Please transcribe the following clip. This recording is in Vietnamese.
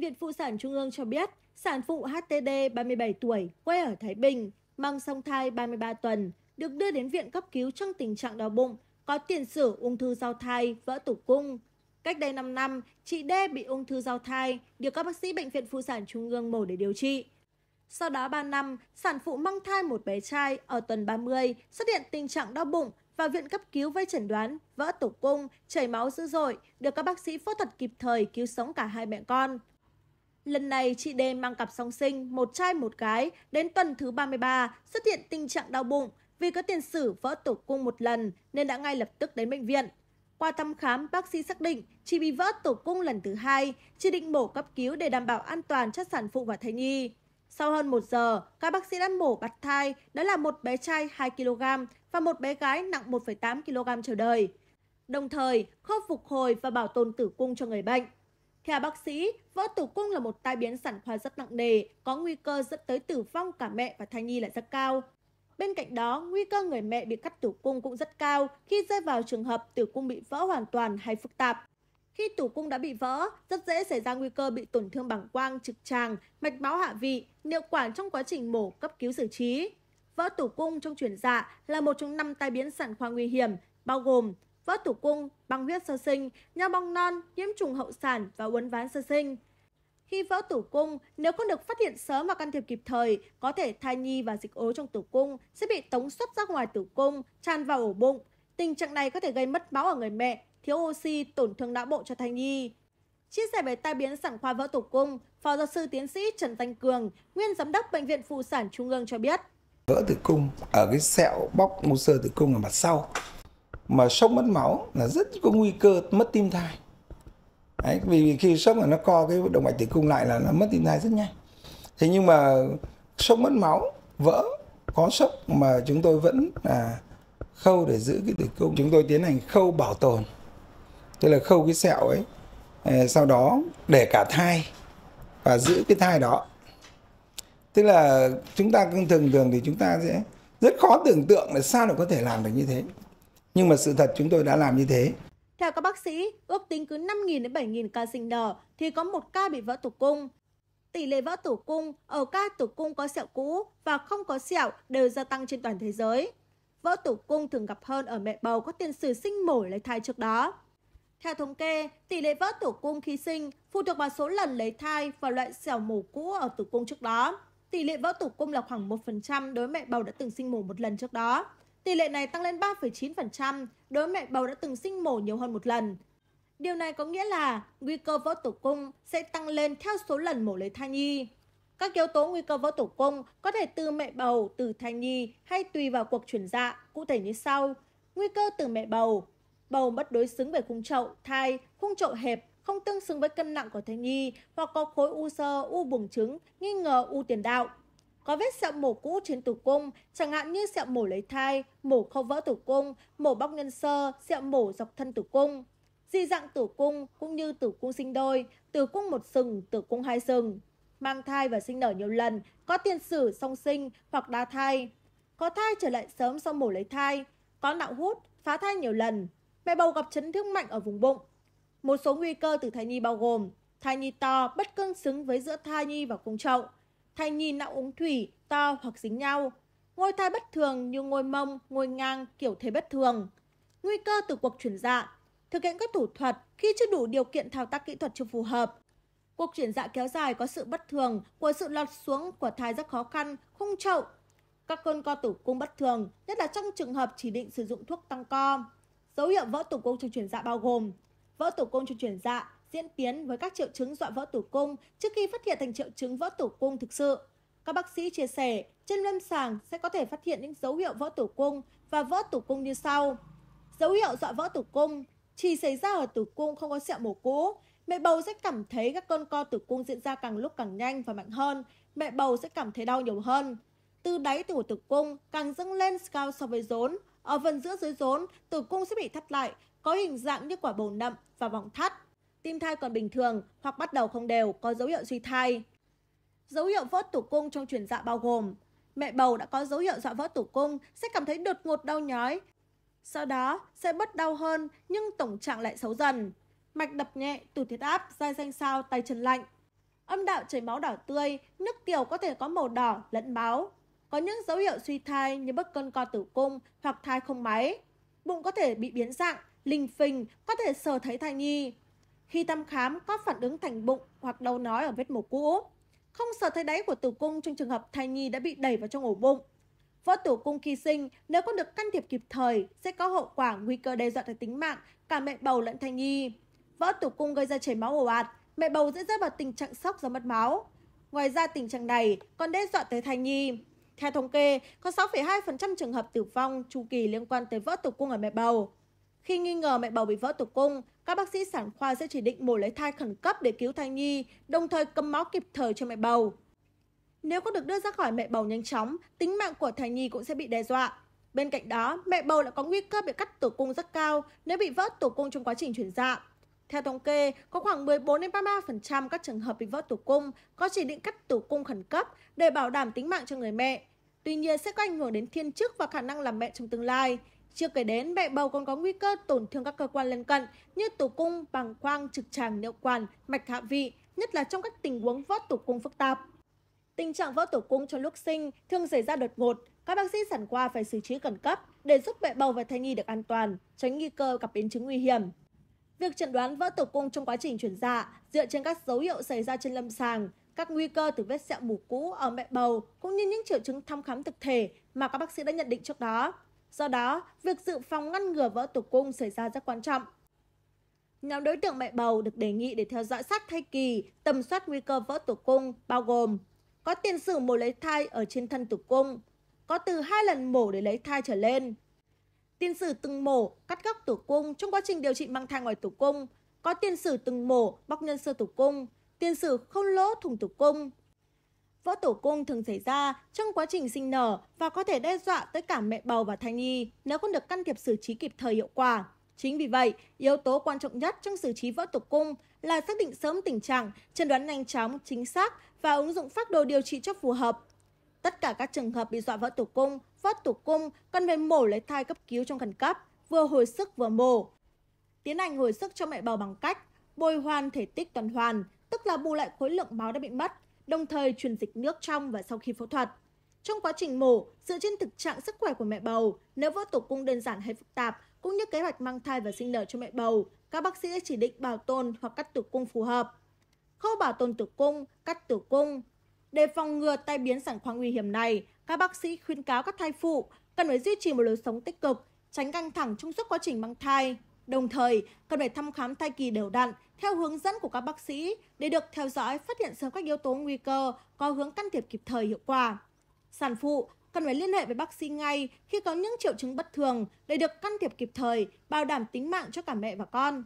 Bệnh viện Phụ sản Trung ương cho biết, sản phụ HTD 37 tuổi, quê ở Thái Bình, mang song thai 33 tuần, được đưa đến viện cấp cứu trong tình trạng đau bụng, có tiền sử ung thư giao thai, vỡ tử cung. Cách đây 5 năm, chị D bị ung thư giao thai, được các bác sĩ Bệnh viện Phụ sản Trung ương mổ để điều trị. Sau đó 3 năm, sản phụ mang thai một bé trai ở tuần 30 xuất hiện tình trạng đau bụng và viện cấp cứu với chẩn đoán vỡ tử cung, chảy máu dữ dội, được các bác sĩ phẫu thuật kịp thời cứu sống cả hai mẹ con lần này chị Đê mang cặp song sinh một trai một gái đến tuần thứ ba mươi ba xuất hiện tình trạng đau bụng vì có tiền sử vỡ tử cung một lần nên đã ngay lập tức đến bệnh viện qua thăm khám bác sĩ xác định chị bị vỡ tử cung lần thứ hai chỉ định mổ cấp cứu để đảm bảo an toàn cho sản phụ và thai nhi sau hơn một giờ, các bác sĩ đã mổ bắt thai, đó là một bé trai 2 kg và một bé gái nặng 1,8 kg chờ đời. Đồng thời, khâu phục hồi và bảo tồn tử cung cho người bệnh theo bác sĩ vỡ tử cung là một tai biến sản khoa rất nặng nề có nguy cơ dẫn tới tử vong cả mẹ và thai nhi lại rất cao bên cạnh đó nguy cơ người mẹ bị cắt tử cung cũng rất cao khi rơi vào trường hợp tử cung bị vỡ hoàn toàn hay phức tạp khi tử cung đã bị vỡ rất dễ xảy ra nguy cơ bị tổn thương bằng quang trực tràng mạch máu hạ vị niệu quản trong quá trình mổ cấp cứu xử trí vỡ tử cung trong chuyển dạ là một trong năm tai biến sản khoa nguy hiểm bao gồm vỡ tủ cung, băng huyết sơ sinh, nhau bong non, nhiễm trùng hậu sản và uốn ván sơ sinh. Khi vỡ tử cung, nếu không được phát hiện sớm và can thiệp kịp thời, có thể thai nhi và dịch ố trong tử cung sẽ bị tống xuất ra ngoài tử cung, tràn vào ổ bụng. Tình trạng này có thể gây mất máu ở người mẹ, thiếu oxy, tổn thương não bộ cho thai nhi. Chia sẻ về tai biến sản khoa vỡ tử cung, Phó giáo sư tiến sĩ Trần Thanh Cường, nguyên giám đốc Bệnh viện Phụ sản Trung ương cho biết. Vỡ tử cung ở cái sẹo bóc u sơ tử cung ở mặt sau mà sốc mất máu là rất có nguy cơ mất tim thai Đấy, vì khi sốc là nó co cái động mạch tử cung lại là nó mất tim thai rất nhanh thế nhưng mà sốc mất máu vỡ có sốc mà chúng tôi vẫn là khâu để giữ cái tử cung chúng tôi tiến hành khâu bảo tồn tức là khâu cái sẹo ấy à, sau đó để cả thai và giữ cái thai đó tức là chúng ta thường thường thì chúng ta sẽ rất khó tưởng tượng là sao nó có thể làm được như thế nhưng mà sự thật chúng tôi đã làm như thế. Theo các bác sĩ, ước tính cứ 5.000 đến 7.000 ca sinh đỏ thì có một ca bị vỡ tử cung. Tỷ lệ vỡ tử cung ở ca tử cung có sẹo cũ và không có sẹo đều gia tăng trên toàn thế giới. Vỡ tử cung thường gặp hơn ở mẹ bầu có tiền sử sinh mổ lấy thai trước đó. Theo thống kê, tỷ lệ vỡ tử cung khi sinh phụ thuộc vào số lần lấy thai và loại sẹo mổ cũ ở tử cung trước đó. Tỷ lệ vỡ tử cung là khoảng 1% đối mẹ bầu đã từng sinh mổ một lần trước đó tỷ lệ này tăng lên ba chín đối mẹ bầu đã từng sinh mổ nhiều hơn một lần điều này có nghĩa là nguy cơ vỡ tử cung sẽ tăng lên theo số lần mổ lấy thai nhi các yếu tố nguy cơ vỡ tử cung có thể từ mẹ bầu từ thai nhi hay tùy vào cuộc chuyển dạ cụ thể như sau nguy cơ từ mẹ bầu bầu mất đối xứng về khung trậu, thai khung trậu hẹp không tương xứng với cân nặng của thai nhi hoặc có khối u sơ u buồng trứng nghi ngờ u tiền đạo có vết sẹo mổ cũ trên tử cung chẳng hạn như sẹo mổ lấy thai mổ khâu vỡ tử cung mổ bóc nhân sơ sẹo mổ dọc thân tử cung di dạng tử cung cũng như tử cung sinh đôi tử cung một sừng tử cung hai sừng mang thai và sinh nở nhiều lần có tiền sử song sinh hoặc đa thai có thai trở lại sớm sau mổ lấy thai có nạo hút phá thai nhiều lần mẹ bầu gặp chấn thương mạnh ở vùng bụng một số nguy cơ từ thai nhi bao gồm thai nhi to bất cân xứng với giữa thai nhi và cung trậu thai nhi não uống thủy to hoặc dính nhau ngôi thai bất thường như ngôi mông ngôi ngang kiểu thế bất thường nguy cơ từ cuộc chuyển dạ thực hiện các thủ thuật khi chưa đủ điều kiện thao tác kỹ thuật chưa phù hợp cuộc chuyển dạ kéo dài có sự bất thường của sự lọt xuống của thai rất khó khăn không trậu các cơn co tử cung bất thường nhất là trong trường hợp chỉ định sử dụng thuốc tăng co dấu hiệu vỡ tử cung trong chuyển dạ bao gồm vỡ tử cung trong chuyển dạ diễn tiến với các triệu chứng dọa vỡ tử cung trước khi phát hiện thành triệu chứng vỡ tử cung thực sự. Các bác sĩ chia sẻ, trên lâm sàng sẽ có thể phát hiện những dấu hiệu vỡ tử cung và vỡ tử cung như sau. Dấu hiệu dọa vỡ tử cung chỉ xảy ra ở tử cung không có sẹo mổ cũ, mẹ bầu sẽ cảm thấy các cơn co tử cung diễn ra càng lúc càng nhanh và mạnh hơn, mẹ bầu sẽ cảm thấy đau nhiều hơn. Từ đáy từ tử cung càng dâng lên cao so với rốn, ở phần giữa dưới rốn, tử cung sẽ bị thắt lại, có hình dạng như quả bầu nậm và vòng thắt tim thai còn bình thường hoặc bắt đầu không đều có dấu hiệu suy thai dấu hiệu vỡ tử cung trong chuyển dạ bao gồm mẹ bầu đã có dấu hiệu dọa dạ vỡ tử cung sẽ cảm thấy đột ngột đau nhói sau đó sẽ bớt đau hơn nhưng tổng trạng lại xấu dần mạch đập nhẹ tụt huyết áp dai danh sao tay chân lạnh âm đạo chảy máu đỏ tươi nước tiểu có thể có màu đỏ lẫn máu có những dấu hiệu suy thai như bất cơn co tử cung hoặc thai không máy bụng có thể bị biến dạng linh phình có thể sờ thấy thai nhi khi thăm khám có phản ứng thành bụng hoặc đau nói ở vết mổ cũ. Không sợ thấy đáy của tử cung trong trường hợp thai nhi đã bị đẩy vào trong ổ bụng. Vỡ tử cung khi sinh nếu không được can thiệp kịp thời sẽ có hậu quả nguy cơ đe dọa tới tính mạng cả mẹ bầu lẫn thai nhi. Vỡ tử cung gây ra chảy máu ồ ạt, mẹ bầu dễ rơi vào tình trạng sốc do mất máu. Ngoài ra tình trạng này còn đe dọa tới thai nhi. Theo thống kê, có 6,2% trường hợp tử vong chu kỳ liên quan tới vỡ tử cung ở mẹ bầu. Khi nghi ngờ mẹ bầu bị vỡ tử cung, các bác sĩ sản khoa sẽ chỉ định mổ lấy thai khẩn cấp để cứu thai nhi, đồng thời cầm máu kịp thời cho mẹ bầu. Nếu có được đưa ra khỏi mẹ bầu nhanh chóng, tính mạng của thai nhi cũng sẽ bị đe dọa. Bên cạnh đó, mẹ bầu lại có nguy cơ bị cắt tử cung rất cao nếu bị vỡ tử cung trong quá trình chuyển dạ. Theo thống kê, có khoảng 14 đến 33% các trường hợp bị vỡ tử cung có chỉ định cắt tử cung khẩn cấp để bảo đảm tính mạng cho người mẹ. Tuy nhiên sẽ có ảnh hưởng đến thiên chức và khả năng làm mẹ trong tương lai chưa kể đến mẹ bầu còn có nguy cơ tổn thương các cơ quan lân cận như tủ cung bằng quang trực tràng niệu quản mạch hạ vị nhất là trong các tình huống vỡ tủ cung phức tạp tình trạng vỡ tủ cung cho lúc sinh thường xảy ra đột ngột các bác sĩ sản khoa phải xử trí khẩn cấp để giúp mẹ bầu và thai nhi được an toàn tránh nguy cơ gặp biến chứng nguy hiểm việc chẩn đoán vỡ tử cung trong quá trình chuyển dạ dựa trên các dấu hiệu xảy ra trên lâm sàng các nguy cơ từ vết sẹo mủ cũ ở mẹ bầu cũng như những triệu chứng thăm khám thực thể mà các bác sĩ đã nhận định trước đó do đó việc dự phòng ngăn ngừa vỡ tử cung xảy ra rất quan trọng nhóm đối tượng mẹ bầu được đề nghị để theo dõi sát thai kỳ tầm soát nguy cơ vỡ tử cung bao gồm có tiền sử mổ lấy thai ở trên thân tử cung có từ hai lần mổ để lấy thai trở lên tiền sử từng mổ cắt góc tử cung trong quá trình điều trị mang thai ngoài tử cung có tiền sử từng mổ bóc nhân sơ tử cung tiền sử không lỗ thủng tử cung vỡ tử cung thường xảy ra trong quá trình sinh nở và có thể đe dọa tới cả mẹ bầu và thai nhi nếu không được can thiệp xử trí kịp thời hiệu quả chính vì vậy yếu tố quan trọng nhất trong xử trí vỡ tử cung là xác định sớm tình trạng chẩn đoán nhanh chóng chính xác và ứng dụng phác đồ điều trị cho phù hợp tất cả các trường hợp bị dọa vỡ tử cung vỡ tử cung cần phải mổ lấy thai cấp cứu trong khẩn cấp vừa hồi sức vừa mổ tiến hành hồi sức cho mẹ bầu bằng cách bồi hoàn thể tích tuần hoàn tức là bù lại khối lượng máu đã bị mất đồng thời truyền dịch nước trong và sau khi phẫu thuật trong quá trình mổ dựa trên thực trạng sức khỏe của mẹ bầu nếu vỡ tử cung đơn giản hay phức tạp cũng như kế hoạch mang thai và sinh nở cho mẹ bầu các bác sĩ sẽ chỉ định bảo tồn hoặc cắt tử cung phù hợp khâu bảo tồn tử cung cắt tử cung để phòng ngừa tai biến sản khoa nguy hiểm này các bác sĩ khuyên cáo các thai phụ cần phải duy trì một lối sống tích cực tránh căng thẳng trong suốt quá trình mang thai đồng thời cần phải thăm khám thai kỳ đều đặn theo hướng dẫn của các bác sĩ để được theo dõi phát hiện sớm các yếu tố nguy cơ có hướng can thiệp kịp thời hiệu quả. Sản phụ cần phải liên hệ với bác sĩ ngay khi có những triệu chứng bất thường để được can thiệp kịp thời, bảo đảm tính mạng cho cả mẹ và con.